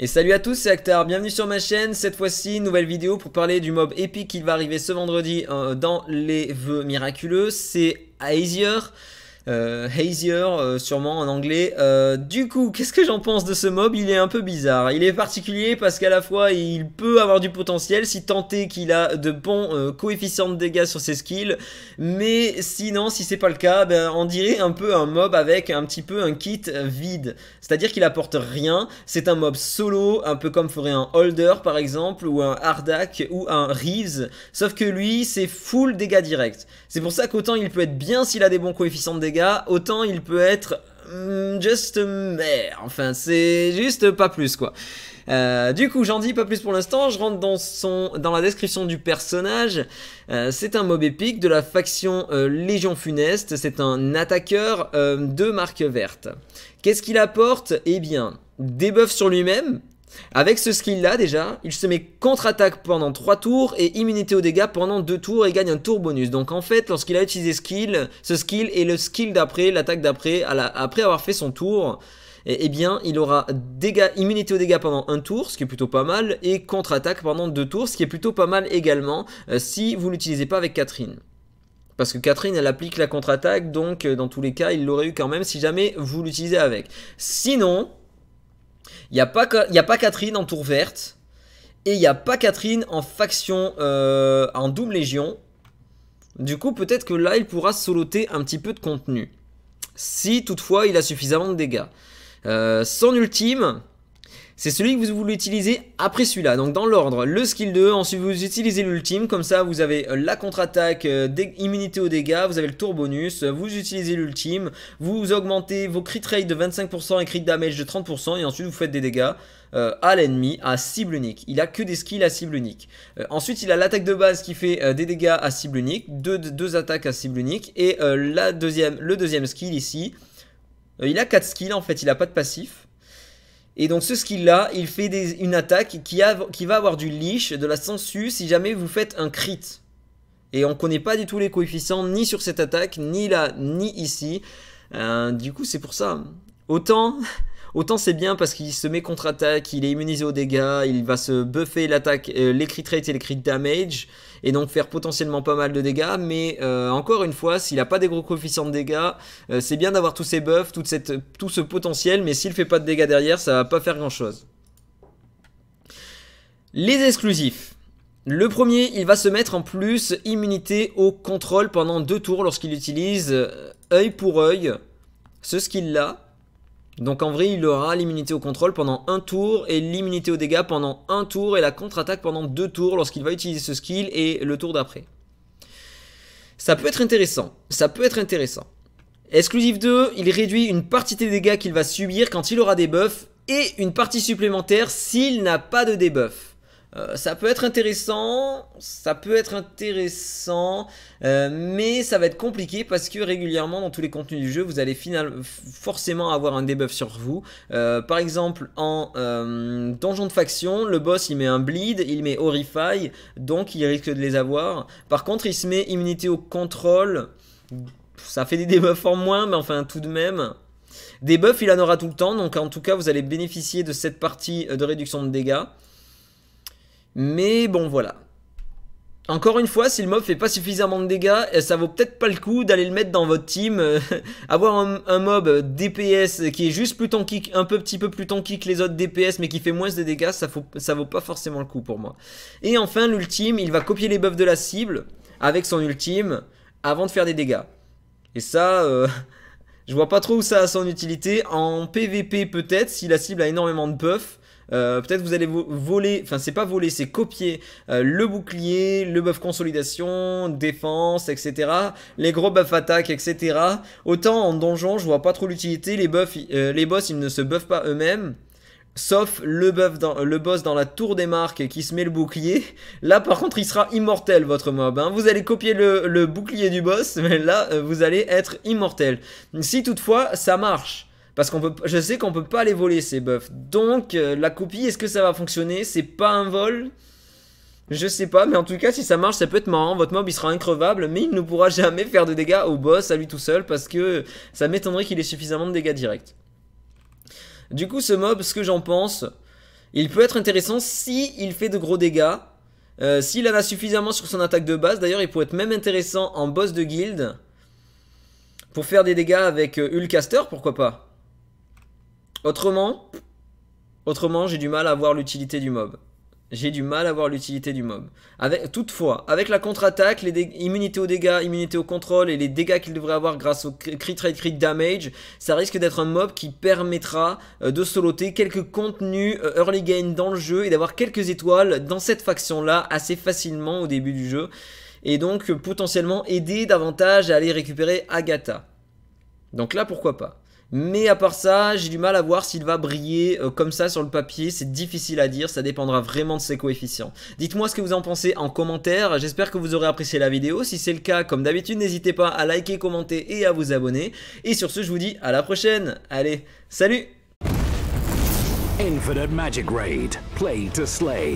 Et salut à tous, c'est Actar, bienvenue sur ma chaîne, cette fois-ci, nouvelle vidéo pour parler du mob épique qui va arriver ce vendredi euh, dans les vœux miraculeux, c'est Aesir. Euh, Hazier, euh, sûrement en anglais. Euh, du coup, qu'est-ce que j'en pense de ce mob Il est un peu bizarre. Il est particulier parce qu'à la fois, il peut avoir du potentiel si tant est qu'il a de bons euh, coefficients de dégâts sur ses skills. Mais sinon, si c'est pas le cas, ben, on dirait un peu un mob avec un petit peu un kit vide. C'est-à-dire qu'il apporte rien. C'est un mob solo, un peu comme ferait un Holder par exemple, ou un Hardak, ou un Reeves. Sauf que lui, c'est full dégâts directs. C'est pour ça qu'autant il peut être bien s'il a des bons coefficients de dégâts autant il peut être mm, Juste mais enfin c'est juste pas plus quoi. Euh, du coup, j'en dis pas plus pour l'instant. Je rentre dans son, dans la description du personnage. Euh, c'est un mob épique de la faction euh, Légion Funeste. C'est un attaqueur de marque verte. Qu'est-ce qu'il apporte Eh bien, des buffs sur lui-même, avec ce skill-là, déjà, il se met contre-attaque pendant 3 tours et immunité aux dégâts pendant 2 tours et gagne un tour bonus. Donc en fait, lorsqu'il a utilisé skill, ce skill et le skill d'après, l'attaque d'après, après avoir fait son tour, Et eh, eh bien, il aura dégâts, immunité aux dégâts pendant 1 tour, ce qui est plutôt pas mal, et contre-attaque pendant 2 tours, ce qui est plutôt pas mal également euh, si vous ne l'utilisez pas avec Catherine. Parce que Catherine, elle applique la contre-attaque, donc euh, dans tous les cas, il l'aurait eu quand même si jamais vous l'utilisez avec. Sinon, il n'y a, pas, a pas Catherine en tour verte. Et il n'y a pas Catherine en faction, euh, en double légion. Du coup, peut-être que là, il pourra soloter un petit peu de contenu. Si toutefois, il a suffisamment de dégâts. Euh, son ultime, c'est celui que vous voulez utiliser après celui-là. Donc dans l'ordre, le skill 2, ensuite vous utilisez l'ultime, comme ça vous avez euh, la contre-attaque, euh, immunité aux dégâts, vous avez le tour bonus, vous utilisez l'ultime, vous augmentez vos crit rate de 25% et crit damage de 30% et ensuite vous faites des dégâts. Euh, à l'ennemi à cible unique. Il a que des skills à cible unique. ensuite, il a l'attaque de base qui fait des dégâts à cible unique, deux, deux attaques à cible unique, et la deuxième, le deuxième skill ici, il a 4 skills en fait, il a pas de passif. Et donc ce skill-là, il fait une attaque qui, a, qui, va avoir du leash, de la sensu, si jamais vous faites un crit. Et on ne connaît pas du tout les coefficients, ni sur cette attaque, ni là, ni ici. Euh, du coup, c'est pour ça. Autant Autant c'est bien parce qu'il se met contre-attaque, il est immunisé aux dégâts, il va se buffer l'attaque, euh, les crit rate et les crit damage, et donc faire potentiellement pas mal de dégâts, mais euh, encore une fois, s'il n'a pas des gros coefficients de dégâts, euh, c'est bien d'avoir tous ces buffs, cette, tout ce potentiel, mais s'il fait pas de dégâts derrière, ça va pas faire grand-chose. Les exclusifs. Le premier, il va se mettre en plus immunité au contrôle pendant deux tours lorsqu'il utilise œil pour œil ce skill-là. Donc en vrai, il aura l'immunité au contrôle pendant un tour et l'immunité aux dégâts pendant un tour et la contre-attaque pendant deux tours lorsqu'il va utiliser ce skill et le tour d'après. Ça peut être intéressant. Ça peut être intéressant. Exclusif 2, il réduit une partie des dégâts qu'il va subir quand il aura des buffs et une partie supplémentaire s'il n'a pas de debuff. Euh, ça peut être intéressant, ça peut être intéressant, euh, mais ça va être compliqué parce que régulièrement dans tous les contenus du jeu, vous allez forcément avoir un debuff sur vous. Euh, par exemple, en donjon de faction, le boss il met un bleed, il met horrify, donc il risque de les avoir. Par contre, il se met immunité au contrôle, ça fait des debuffs en moins, mais enfin tout de même. Des buffs, il en aura tout le temps, donc en tout cas, vous allez bénéficier de cette partie de réduction de dégâts. Mais bon, voilà. Encore une fois, si le mob fait pas suffisamment de dégâts, eh, ça vaut peut-être pas le coup d'aller le mettre dans votre team. Euh, avoir un, mob DPS qui est juste plus tanky, un peu petit peu plus tanky que les autres DPS, mais qui fait moins de dégâts, ça, vaut pas forcément le coup pour moi. Et enfin, l'ultime, il va copier les buffs de la cible avec son ultime avant de faire des dégâts. Et ça, euh, je vois pas trop où ça a son utilité. En PVP peut-être, si la cible a énormément de buffs. Euh, peut-être vous allez voler, enfin c'est pas voler, c'est copier euh, le bouclier, le buff consolidation, défense, etc. Les gros buffs attaque, etc. Autant en donjon, je vois pas trop l'utilité. Les buffs, euh, les boss, ils ne se buffent pas eux-mêmes. Sauf le, buff dans, le boss dans la tour des marques qui se met le bouclier. Là par contre il sera immortel votre mob. Hein. Vous allez copier le bouclier du boss, mais là vous allez être immortel. Si toutefois ça marche. Parce qu'on peut, je sais qu'on peut pas les voler ces buffs. Donc euh, la copie, est-ce que ça va fonctionner C'est pas un vol Je sais pas, mais en tout cas si ça marche, ça peut être marrant. Votre mob il sera increvable, mais il ne pourra jamais faire de dégâts au boss à lui tout seul parce que ça m'étonnerait qu'il ait suffisamment de dégâts directs. Du coup, ce mob, ce que j'en pense, il peut être intéressant si il fait de gros dégâts. Euh, s'il en a suffisamment sur son attaque de base, d'ailleurs il pourrait être même intéressant en boss de guild. Pour faire des dégâts avec Ulcaster, euh, pourquoi pas Autrement, autrement, j'ai du mal à voir l'utilité du mob. J'ai du mal à voir l'utilité du mob. toutefois, avec la contre-attaque, les immunités aux dégâts, immunité au contrôle et les dégâts qu'il devrait avoir grâce au crit rate, crit damage, ça risque d'être un mob qui permettra euh, de soloter quelques contenus euh, early gain dans le jeu et d'avoir quelques étoiles dans cette faction-là assez facilement au début du jeu. Et donc euh, potentiellement aider davantage à aller récupérer Agatha. Donc là, pourquoi pas mais à part ça, j'ai du mal à voir s'il va briller euh, comme ça sur le papier. C'est difficile à dire, ça dépendra vraiment de ses coefficients. Dites-moi ce que vous en pensez en commentaire. J'espère que vous aurez apprécié la vidéo. Si c'est le cas, comme d'habitude, n'hésitez pas à liker, commenter et à vous abonner. Et sur ce, je vous dis à la prochaine. Allez, salut Infinite Magic Raid, play to slay.